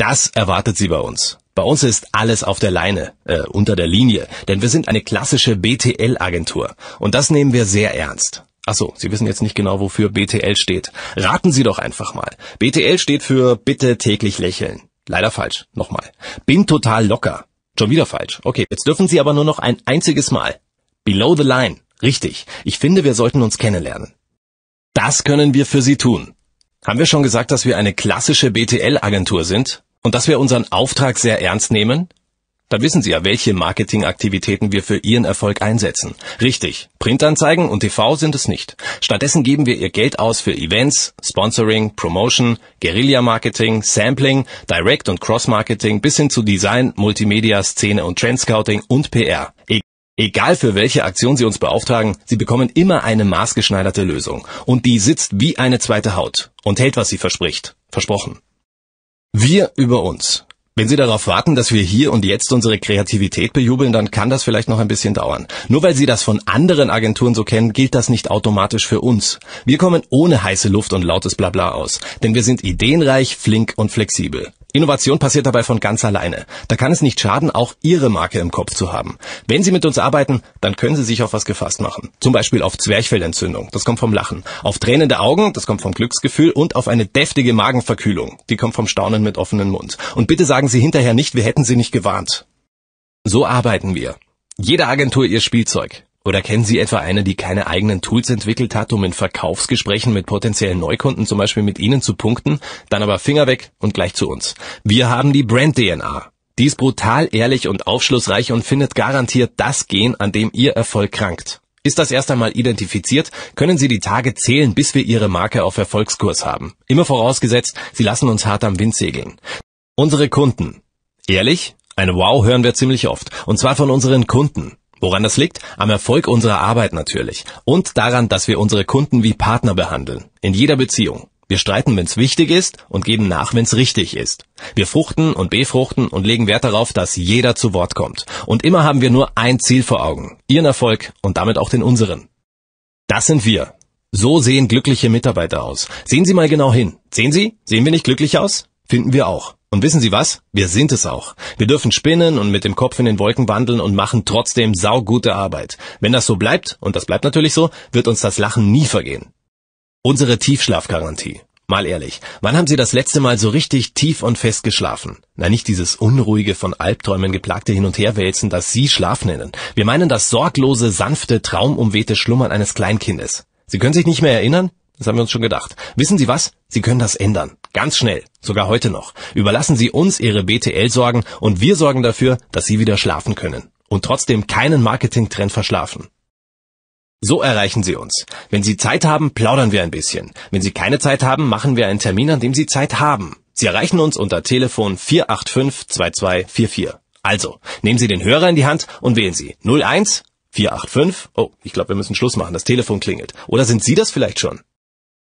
Das erwartet sie bei uns. Bei uns ist alles auf der Leine, äh, unter der Linie, denn wir sind eine klassische BTL-Agentur und das nehmen wir sehr ernst. Achso, Sie wissen jetzt nicht genau, wofür BTL steht. Raten Sie doch einfach mal. BTL steht für Bitte täglich lächeln. Leider falsch. Nochmal. Bin total locker. Schon wieder falsch. Okay, jetzt dürfen Sie aber nur noch ein einziges Mal. Below the line. Richtig. Ich finde, wir sollten uns kennenlernen. Das können wir für Sie tun. Haben wir schon gesagt, dass wir eine klassische BTL-Agentur sind? und dass wir unseren Auftrag sehr ernst nehmen? Dann wissen Sie ja, welche Marketingaktivitäten wir für Ihren Erfolg einsetzen. Richtig, Printanzeigen und TV sind es nicht. Stattdessen geben wir Ihr Geld aus für Events, Sponsoring, Promotion, Guerilla-Marketing, Sampling, Direct- und Cross-Marketing bis hin zu Design, Multimedia, Szene und Trendscouting und PR. E- egal für welche Aktion Sie uns beauftragen, Sie bekommen immer eine maßgeschneiderte Lösung. Und die sitzt wie eine zweite Haut und hält, was sie verspricht. Versprochen. Wir über uns. Wenn Sie darauf warten, dass wir hier und jetzt unsere Kreativität bejubeln, dann kann das vielleicht noch ein bisschen dauern. Nur weil Sie das von anderen Agenturen so kennen, gilt das nicht automatisch für uns. Wir kommen ohne heiße Luft und lautes Blabla aus, denn wir sind ideenreich, flink und flexibel. Innovation passiert dabei von ganz alleine. Da kann es nicht schaden, auch Ihre Marke im Kopf zu haben. Wenn Sie mit uns arbeiten, dann können Sie sich auf was gefasst machen. Zum Beispiel auf Zwerchfellentzündung, das kommt vom Lachen. Auf tränende Augen, das kommt vom Glücksgefühl. Und auf eine deftige Magenverkühlung, die kommt vom Staunen mit offenem Mund. Und bitte sagen Sie hinterher nicht, wir hätten Sie nicht gewarnt. So arbeiten wir. Jede Agentur ihr Spielzeug. Oder kennen Sie etwa eine, die keine eigenen Tools entwickelt hat, um in Verkaufsgesprächen mit potenziellen Neukunden zum Beispiel mit Ihnen zu punkten, dann aber Finger weg und gleich zu uns. Wir haben die Brand DNA. Die ist brutal ehrlich und aufschlussreich und findet garantiert das Gen, an dem Ihr Erfolg krankt. Ist das erst einmal identifiziert, können Sie die Tage zählen, bis wir Ihre Marke auf Erfolgskurs haben. Immer vorausgesetzt, Sie lassen uns hart am Wind segeln. Unsere Kunden. Ehrlich? Eine Wow hören wir ziemlich oft. Und zwar von unseren Kunden. Woran das liegt? Am Erfolg unserer Arbeit natürlich. Und daran, dass wir unsere Kunden wie Partner behandeln. In jeder Beziehung. Wir streiten, wenn's wichtig ist und geben nach, wenn's richtig ist. Wir fruchten und befruchten und legen Wert darauf, dass jeder zu Wort kommt. Und immer haben wir nur ein Ziel vor Augen. Ihren Erfolg und damit auch den unseren. Das sind wir. So sehen glückliche Mitarbeiter aus. Sehen Sie mal genau hin. Sehen Sie? Sehen wir nicht glücklich aus? Finden wir auch. Und wissen Sie was? Wir sind es auch. Wir dürfen spinnen und mit dem Kopf in den Wolken wandeln und machen trotzdem saugute Arbeit. Wenn das so bleibt, und das bleibt natürlich so, wird uns das Lachen nie vergehen. Unsere Tiefschlafgarantie. Mal ehrlich, wann haben Sie das letzte Mal so richtig tief und fest geschlafen? Na, nicht dieses unruhige, von Albträumen geplagte Hin- und Herwälzen, das Sie Schlaf nennen. Wir meinen das sorglose, sanfte, traumumwehte Schlummern eines Kleinkindes. Sie können sich nicht mehr erinnern? Das haben wir uns schon gedacht. Wissen Sie was? Sie können das ändern. Ganz schnell. Sogar heute noch. Überlassen Sie uns Ihre BTL-Sorgen und wir sorgen dafür, dass Sie wieder schlafen können. Und trotzdem keinen Marketing-Trend verschlafen. So erreichen Sie uns. Wenn Sie Zeit haben, plaudern wir ein bisschen. Wenn Sie keine Zeit haben, machen wir einen Termin, an dem Sie Zeit haben. Sie erreichen uns unter Telefon 485 2244. Also, nehmen Sie den Hörer in die Hand und wählen Sie 01 485. Oh, ich glaube, wir müssen Schluss machen. Das Telefon klingelt. Oder sind Sie das vielleicht schon?